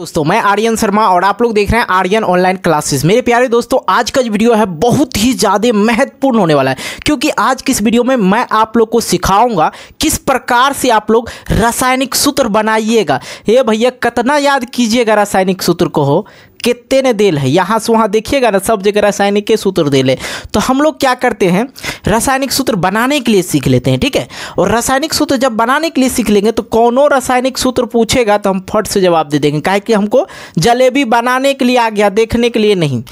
दोस्तों मैं आर्यन शर्मा और आप लोग देख रहे हैं आर्यन ऑनलाइन क्लासेस मेरे प्यारे दोस्तों आज का जो वीडियो है बहुत ही ज़्यादा महत्वपूर्ण होने वाला है क्योंकि आज किस वीडियो में मैं आप लोग को सिखाऊंगा किस प्रकार से आप लोग रासायनिक सूत्र बनाइएगा ये भैया कितना याद कीजिएगा रासायनिक सूत्र को हो कितने ने दिल है यहाँ से वहाँ देखिएगा ना सब जगह रासायनिक के सूत्र दिल है तो हम लोग क्या करते हैं रासायनिक सूत्र बनाने के लिए सीख लेते हैं ठीक है और रासायनिक सूत्र जब बनाने के लिए सीख लेंगे तो कौनो रासायनिक सूत्र पूछेगा तो हम फट से जवाब दे देंगे काहे कि हमको जलेबी बनाने के लिए आ गया देखने के लिए नहीं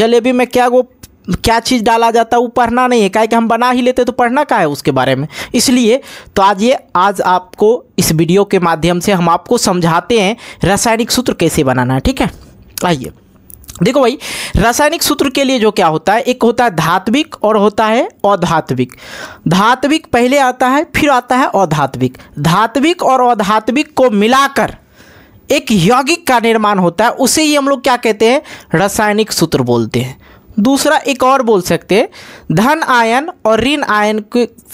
जलेबी में क्या वो क्या चीज़ डाला जाता है वो पढ़ना नहीं है क्या कि हम बना ही लेते तो पढ़ना का है उसके बारे में इसलिए तो आज ये आज आपको इस वीडियो के माध्यम से हम आपको समझाते हैं रासायनिक सूत्र कैसे बनाना है ठीक है आइए देखो भाई रासायनिक सूत्र के लिए जो क्या होता है एक होता है धात्विक और होता है अधात्विक धात्विक पहले आता है फिर आता है अधात्विक धात्विक और अधात्विक को मिलाकर एक यौगिक का निर्माण होता है उसे ही हम लोग क्या कहते हैं रासायनिक सूत्र बोलते हैं दूसरा एक और बोल सकते हैं धन आयन और ऋण आयन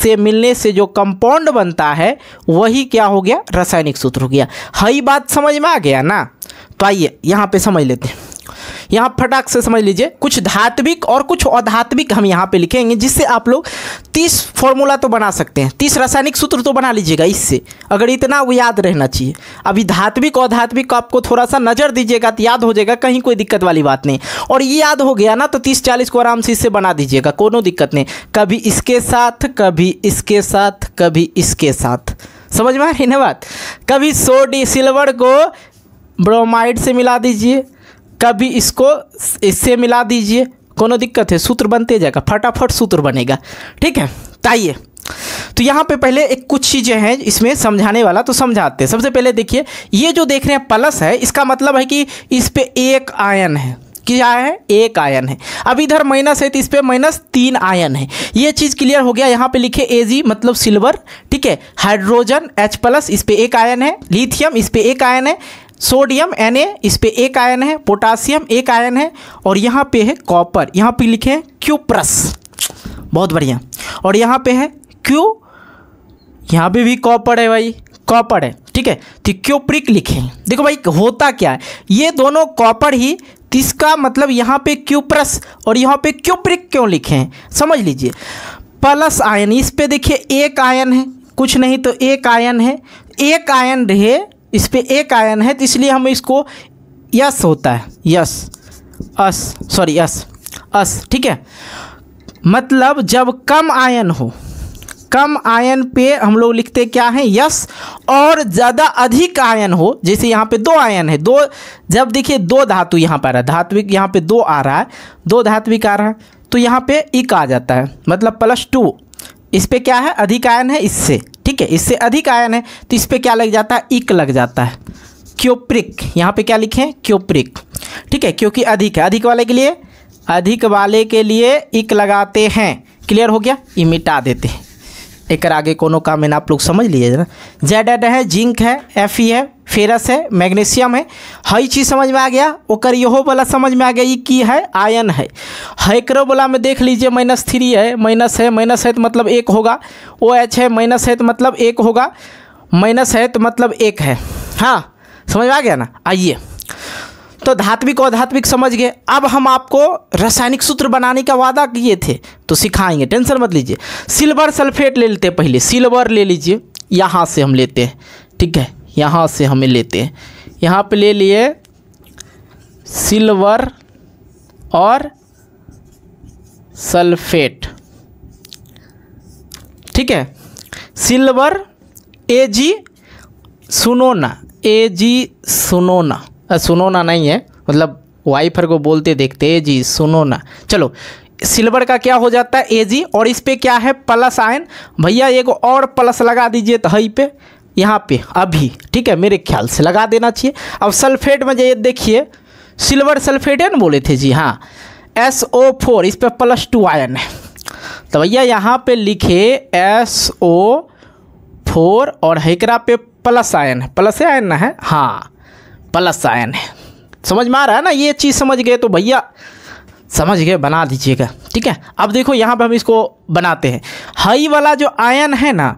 से मिलने से जो कंपाउंड बनता है वही क्या हो गया रासायनिक सूत्र हो गया हई बात समझ में आ गया ना तो आइए यहाँ पे समझ लेते हैं यहाँ फटाक से समझ लीजिए कुछ धात्विक और कुछ अधात्विक हम यहाँ पे लिखेंगे जिससे आप लोग तीस फॉर्मूला तो बना सकते हैं तीस रासायनिक सूत्र तो बना लीजिएगा इससे अगर इतना वो याद रहना चाहिए अभी धात्विक और अधात्विक को आपको थोड़ा सा नज़र दीजिएगा तो याद हो जाएगा कहीं कोई दिक्कत वाली बात नहीं और ये याद हो गया ना तो तीस चालीस को आराम से इससे बना दीजिएगा कोनो दिक्कत नहीं कभी इसके साथ कभी इसके साथ कभी इसके साथ समझ में आ रही ना बात कभी सोडी सिल्वर को ब्रोमाइड से मिला दीजिए कभी इसको इससे मिला दीजिए कोनो दिक्कत है सूत्र बनते जाएगा फटाफट सूत्र बनेगा ठीक है तो आइए तो यहाँ पे पहले एक कुछ चीज़ें हैं इसमें समझाने वाला तो समझाते हैं सबसे पहले देखिए ये जो देख रहे हैं प्लस है इसका मतलब है कि इस पर एक आयन है क्या है एक आयन है अब इधर माइनस है तो इस पर माइनस तीन आयन है ये चीज़ क्लियर हो गया यहाँ पे लिखे ए मतलब सिल्वर ठीक है हाइड्रोजन एच प्लस इस पर एक आयन है लिथियम इस पर एक आयन है सोडियम एन ए इस पर एक आयन है पोटासियम एक आयन है और यहाँ पे है कॉपर यहाँ पे लिखे हैं क्यूप्रस बहुत बढ़िया और यहाँ पे है क्यू यहाँ पे भी कॉपर है भाई कॉपर है ठीक है तो क्यूप्रिक लिखे देखो भाई होता क्या है ये दोनों कॉपर ही इसका मतलब यहाँ पे क्यूप्रस और यहाँ पे क्यूप्रिक क्यों लिखे हैं समझ लीजिए प्लस आयन इस पे देखिए एक आयन है कुछ नहीं तो एक आयन है एक आयन रहे इस पर एक आयन है तो इसलिए हम इसको यस होता है yes us sorry yes us ठीक है मतलब जब कम आयन हो कम आयन पे हम लोग लिखते क्या है यस और ज़्यादा अधिक आयन हो जैसे यहाँ पे दो आयन है दो जब देखिए दो धातु यहाँ पर आ रहा है धात्विक यहाँ पे दो आ रहा है दो धात्विक आ रहा है तो यहाँ पे इक आ जाता है मतलब प्लस टू इस पर क्या है अधिक आयन है इससे ठीक है इससे अधिक आयन है तो इस पर क्या लग जाता है इक लग जाता है क्योप्रिक यहाँ पे क्या लिखे क्योप्रिक ठीक है क्योंकि अधिक है अधिक वाले के लिए अधिक वाले के लिए इक लगाते हैं क्लियर हो गया ये मिटा देते हैं एक आगे कोनो काम है ना आप लोग समझ लीजिए ना जेड एड है जिंक है एफ ई है फेरस है मैग्नीशियम है हई चीज़ समझ में आ गया ओकर यहो वाला समझ में आ गया ये की है आयन है हैकरो वाला में देख लीजिए माइनस थ्री है माइनस है माइनस है तो मतलब एक होगा ओ एच है माइनस है तो मतलब एक होगा माइनस है तो मतलब एक है हाँ समझ में आ गया ना आइए तो धात्विक अधात्विक समझ गए अब हम आपको रासायनिक सूत्र बनाने का वादा किए थे तो सिखाएंगे टेंशन मत लीजिए सिल्वर सल्फेट ले लेते पहले सिल्वर ले लीजिए यहाँ से हम लेते हैं ठीक है यहाँ से हमें लेते हैं यहाँ पे ले लिए सिल्वर और सल्फेट ठीक है सिल्वर ए जी सुनोना ए जी सुनोना हाँ, सुनो ना नहीं है मतलब वाइफर को बोलते देखते ए जी सुनो ना चलो सिल्वर का क्या हो जाता है ए जी और इस पर क्या है प्लस आयन भैया एक और प्लस लगा दीजिए तो हई पे यहाँ पे अभी ठीक है मेरे ख्याल से लगा देना चाहिए अब सल्फेट में जाइए देखिए सिल्वर सल्फेट है ना बोले थे जी हाँ एस ओ फोर इस पर प्लस टू आयन है तो भैया यहाँ पे लिखे एस ओ फोर और हेकरा पे प्लस आयन है प्लस आयन ना है हाँ प्लस साइन है समझ में आ रहा है ना ये चीज़ समझ गए तो भैया समझ गए बना दीजिएगा ठीक है अब देखो यहाँ पर हम इसको बनाते हैं हई वाला जो आयन है ना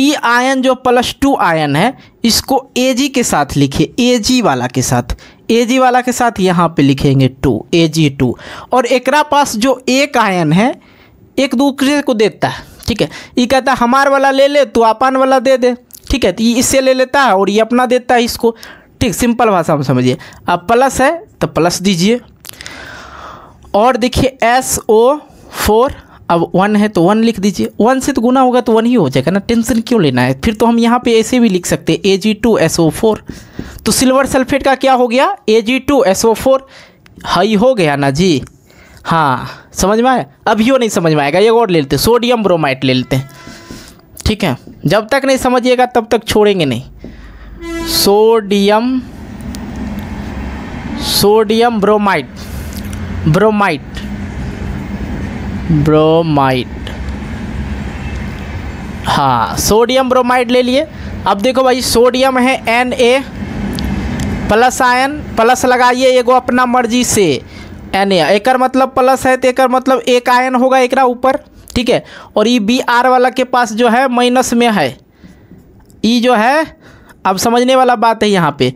ई आयन जो प्लस टू आयन है इसको ए जी के साथ लिखिए ए जी वाला के साथ ए जी वाला के साथ यहाँ पे लिखेंगे टू ए जी टू और एकरा पास जो एक आयन है एक दूसरे को देता है ठीक है ये कहता है हमार वाला ले ले तू अपन वाला दे दे ठीक है तो ये इससे ले लेता है और ये अपना देता है इसको ठीक सिंपल भाषा में समझिए अब प्लस है तो प्लस दीजिए और देखिए एस ओ फोर अब वन है तो वन लिख दीजिए वन से तो गुना होगा तो वन ही हो जाएगा ना टेंशन क्यों लेना है फिर तो हम यहाँ पे ऐसे भी लिख सकते हैं A G two S O four तो सिल्वर सल्फेट का क्या हो गया A G two S O four high हो गया ना जी हाँ समझ में आया अभी वो नहीं समझ में आएगा ये और ले लेते सोडियम ब्रोमाइट ले लेते हैं ठीक है जब तक नहीं समझिएगा तब तक छोड़ेंगे नहीं sodium sodium bromide bromide bromide हाँ सोडियम ब्रोमाइड ले लिए अब देखो भाई सोडियम है N A plus ion plus लगाइए एगो अपना मर्जी से एन ए एक मतलब प्लस है तो एक मतलब एक आयन होगा एक ऊपर ठीक है और ये बी आर वाला के पास जो है माइनस में है ई जो है अब समझने वाला बात है यहाँ पे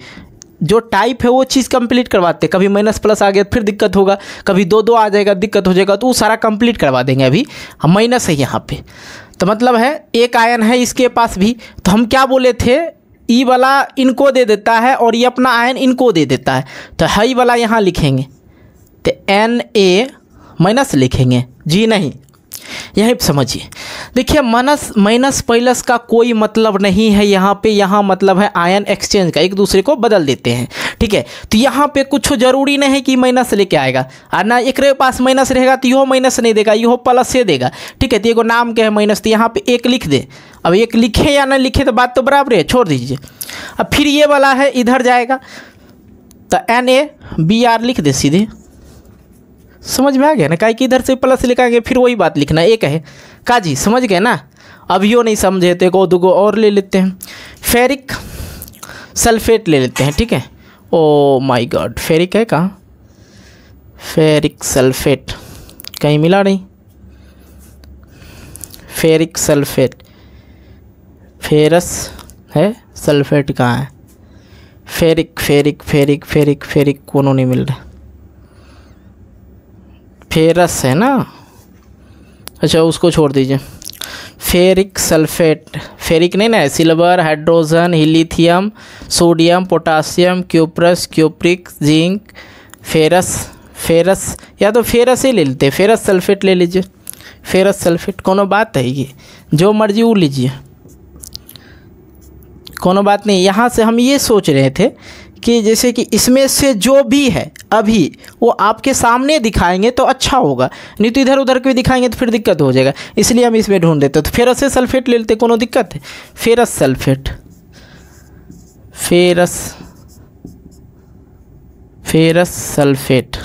जो टाइप है वो चीज़ कंप्लीट करवाते कभी माइनस प्लस आ गया तो फिर दिक्कत होगा कभी दो दो आ जाएगा दिक्कत हो जाएगा तो वो सारा कंप्लीट करवा देंगे अभी हम माइनस है यहाँ पे तो मतलब है एक आयन है इसके पास भी तो हम क्या बोले थे ई e वाला इनको दे देता है और ये अपना आयन इनको दे देता है तो हई वाला यहाँ लिखेंगे तो एन ए माइनस लिखेंगे जी नहीं यही समझिए देखिए मनस माइनस प्लस का कोई मतलब नहीं है यहाँ पे यहाँ मतलब है आयन एक्सचेंज का एक दूसरे को बदल देते हैं ठीक है तो यहाँ पे कुछ जरूरी नहीं है कि माइनस लेके आएगा और ना एक पास माइनस रहेगा तो यो माइनस नहीं देगा यो प्लस से देगा ठीक है तो एगो नाम के है माइनस तो यहाँ पे एक लिख दे अब एक लिखे या ना लिखे तो बात तो बराबर है छोड़ दीजिए अब फिर ये वाला है इधर जाएगा तो एन ए बी आर लिख दे सीधे समझ में आ गया ना काय कि इधर से प्लस लिखा गया फिर वही बात लिखना एक है काजी समझ गए ना अभियो नहीं समझे तो एक दुगो और ले लेते हैं फेरिक सल्फेट ले लेते हैं ठीक है ओ माय गॉड फेरिक है कहाँ फेरिक सल्फेट कहीं मिला नहीं फेरिक सल्फेट फेरस है सल्फेट कहाँ है ferric ferric ferric ferric ferric कोनो नहीं मिल रहा फेरस है ना अच्छा उसको छोड़ दीजिए फेरिक सल्फेट फेरिक नहीं ना silver hydrogen lithium sodium potassium cuprous cupric zinc ferrous ferrous या तो फेरस ही ले लेते फेरस सल्फेट ले लीजिए फेरस सल्फेट कोनो बात है ये जो मर्जी वो लीजिए कोनो बात नहीं यहाँ से हम ये सोच रहे थे कि जैसे कि इसमें से जो भी है अभी वो आपके सामने दिखाएंगे तो अच्छा होगा नहीं तो इधर उधर के दिखाएंगे तो फिर दिक्कत हो जाएगा इसलिए हम इसमें ढूंढ देते तो फेरस से सल्फेट ले लेते कोनो दिक्कत है ferrous sulphate ferrous ferrous sulphate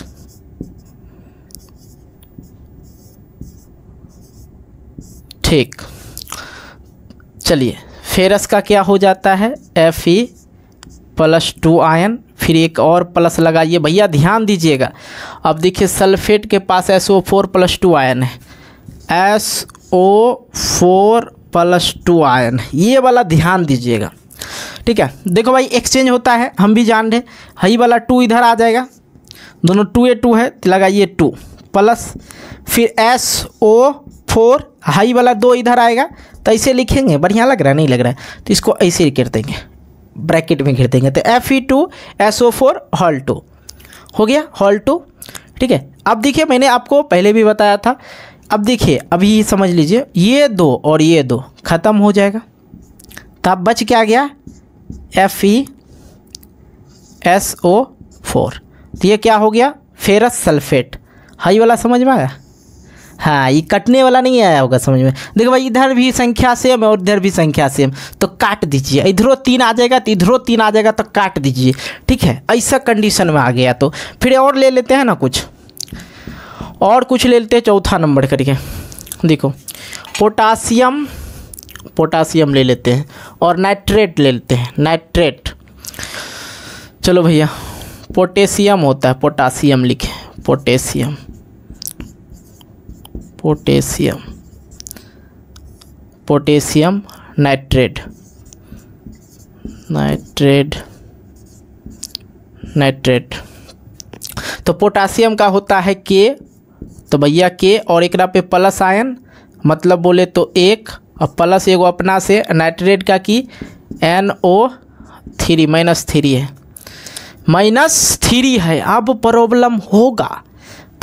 ठीक चलिए फेरस का क्या हो जाता है F E plus two ion फिर एक और प्लस लगाइए भैया ध्यान दीजिएगा अब देखिए सल्फेट के पास S O four plus two ion है S O four plus two ion ये वाला ध्यान दीजिएगा ठीक है देखो भाई एक्सचेंज होता है हम भी जान रहे हई वाला टू इधर आ जाएगा दोनों टू ए टू है तो लगाइए टू प्लस फिर एस ओ फोर हाई वाला दो इधर आएगा तो ऐसे लिखेंगे बढ़िया लग रहा है नहीं लग रहा है तो इसको ऐसे ही कर देंगे ब्रैकेट में घेर देंगे तो F E two S O four whole two हो गया हॉल टू ठीक है अब देखिए मैंने आपको पहले भी बताया था अब देखिए अभी समझ लीजिए ये दो और ये दो ख़त्म हो जाएगा तब तो बच क्या गया F E S O four तो ये क्या हो गया फेरस सल्फेट हाई वाला समझ में आया हाँ ये कटने वाला नहीं आया होगा समझ में देखो भाई इधर भी संख्या सेम और इधर भी संख्या सेम तो काट दीजिए इधरों तीन आ जाएगा तो इधरों तीन आ जाएगा तो काट दीजिए ठीक है ऐसा कंडीशन में आ गया तो फिर और ले लेते हैं ना कुछ और कुछ ले लेते हैं चौथा नंबर करके देखो पोटासियम पोटासियम ले लेते हैं और नाइट्रेट ले लेते हैं नाइट्रेट चलो भैया पोटेशियम होता है पोटासियम लिखें potassium potassium potassium nitrate nitrate nitrate तो पोटासियम का होता है के तो भैया के और एक पे प्लस आयन मतलब बोले तो एक और प्लस एगो अपना से नाइट्रेट का की N O three minus three है माइनस थ्री है अब प्रॉब्लम होगा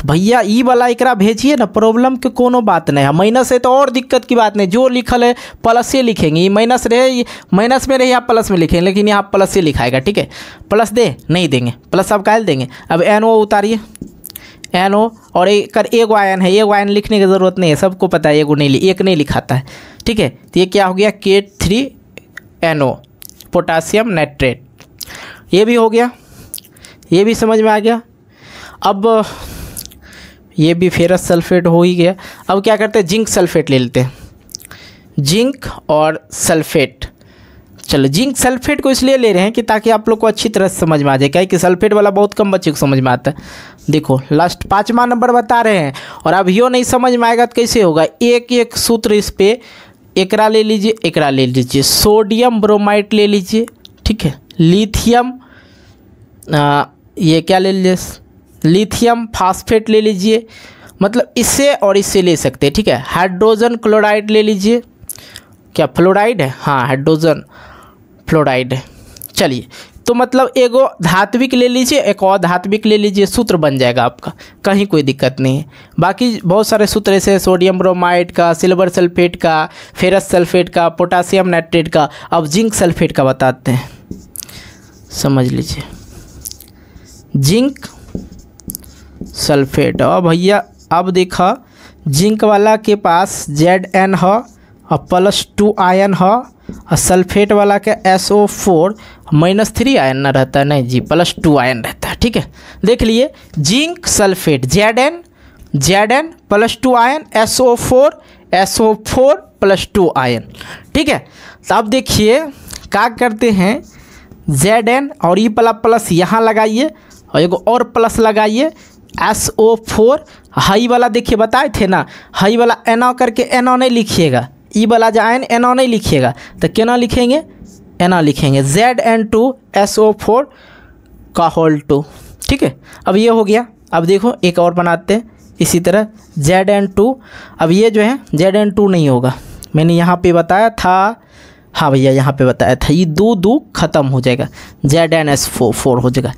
तो भैया ई वाला एकरा भेजिए ना प्रॉब्लम के कोनो बात नहीं है हाँ, माइनस है तो और दिक्कत की बात नहीं जो लिखल है प्लस से लिखेंगे ये माइनस रहे माइनस में रहे आप प्लस में लिखेंगे लेकिन यहाँ प्लस से लिखाएगा ठीक है प्लस दे नहीं देंगे प्लस आप कायल देंगे अब एन ओ उतारिए एन ओ और एक कर एगो आयन है एगो आयन लिखने की ज़रूरत नहीं है सबको पता है एगो नहीं एक नहीं लिखाता है ठीक है तो ये क्या हो गया K three N O potassium nitrate ये भी हो गया ये भी समझ में आ गया अब ये भी फेरस सल्फेट हो ही गया अब क्या करते हैं जिंक सल्फेट ले लेते हैं जिंक और सल्फेट चलो जिंक सल्फेट को इसलिए ले रहे हैं कि ताकि आप लोग को अच्छी तरह से समझ में आ जाए क्या कि सल्फेट वाला बहुत कम बच्चे को समझ में आता है देखो लास्ट पाँचवा नंबर बता रहे हैं और अब यो नहीं समझ में आएगा तो कैसे होगा एक एक सूत्र इस पर एकरा ले लीजिए एकरा ले लीजिए सोडियम ब्रोमाइट ले लीजिए ठीक है लिथियम ये क्या ले लीजिए लिथियम फास्फेट ले लीजिए मतलब इससे और इससे ले सकते हैं ठीक है हाइड्रोजन क्लोराइड ले लीजिए क्या फ्लोराइड है हाँ हाइड्रोजन फ्लोराइड है चलिए तो मतलब एगो धात्विक ले लीजिए एक और धात्विक ले लीजिए सूत्र बन जाएगा आपका कहीं कोई दिक्कत नहीं है बाकी बहुत सारे सूत्र ऐसे सोडियम ब्रोमाइड का सिल्वर सल्फेट का फेरस सल्फेट का पोटासियम नाइट्रेट का अब जिंक सल्फेट का बताते हैं समझ लीजिए जिंक सल्फेट और भैया अब देखा जिंक वाला के पास जेड एन है और प्लस टू आयन है और सल्फेट वाला के S O four minus three ion ना रहता है नहीं जी प्लस टू आयन रहता है ठीक है देख लिए zinc sulphate Z N Z N plus two ion S O four S O four plus two ion ठीक है तो अब देखिए क्या करते हैं जेड एन और ई प्लस प्लस यहाँ लगाइए और एक और प्लस लगाइए एस ओ फोर हई वाला देखिए बताए थे ना हई वाला एना करके एना नहीं लिखिएगा ई वाला जो आयन एना नहीं लिखिएगा तो केना लिखेंगे एना लिखेंगे Z N two S O four का होल टू ठीक है अब ये हो गया अब देखो एक और बनाते हैं इसी तरह जेड एन टू अब ये जो है जेड एन टू नहीं होगा मैंने यहाँ पे बताया था हाँ भैया यहाँ पे बताया था ये दो दो ख़त्म हो जाएगा Z N S four four हो जाएगा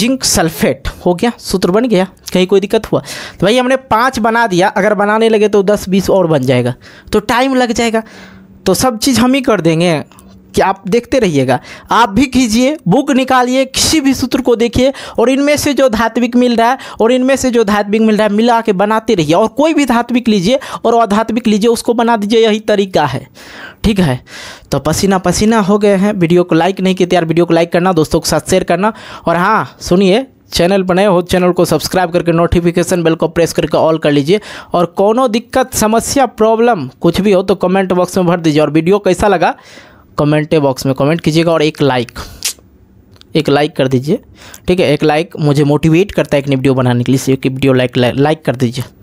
जिंक सल्फेट हो गया सूत्र बन गया कहीं कोई दिक्कत हुआ तो भाई हमने पाँच बना दिया अगर बनाने लगे तो दस बीस और बन जाएगा तो टाइम लग जाएगा तो सब चीज़ हम ही कर देंगे कि आप देखते रहिएगा आप भी कीजिए बुक निकालिए किसी भी सूत्र को देखिए और इनमें से जो धात्विक मिल रहा है और इनमें से जो धात्विक मिल रहा है मिला के बनाते रहिए और कोई भी धात्विक लीजिए और अधात्विक लीजिए उसको बना दीजिए यही तरीका है ठीक है तो पसीना पसीना हो गए हैं वीडियो को लाइक नहीं किया तो यार वीडियो को लाइक करना दोस्तों के साथ शेयर करना और हाँ सुनिए चैनल बनाए हो चैनल को सब्सक्राइब करके नोटिफिकेशन बेल को प्रेस करके ऑल कर लीजिए और कोनो दिक्कत समस्या प्रॉब्लम कुछ भी हो तो कमेंट बॉक्स में भर दीजिए और वीडियो कैसा लगा कमेंट बॉक्स में कमेंट कीजिएगा और एक लाइक एक लाइक कर दीजिए ठीक है एक लाइक मुझे मोटिवेट करता है एक वीडियो बनाने के लिए एक वीडियो लाइक लाइक कर दीजिए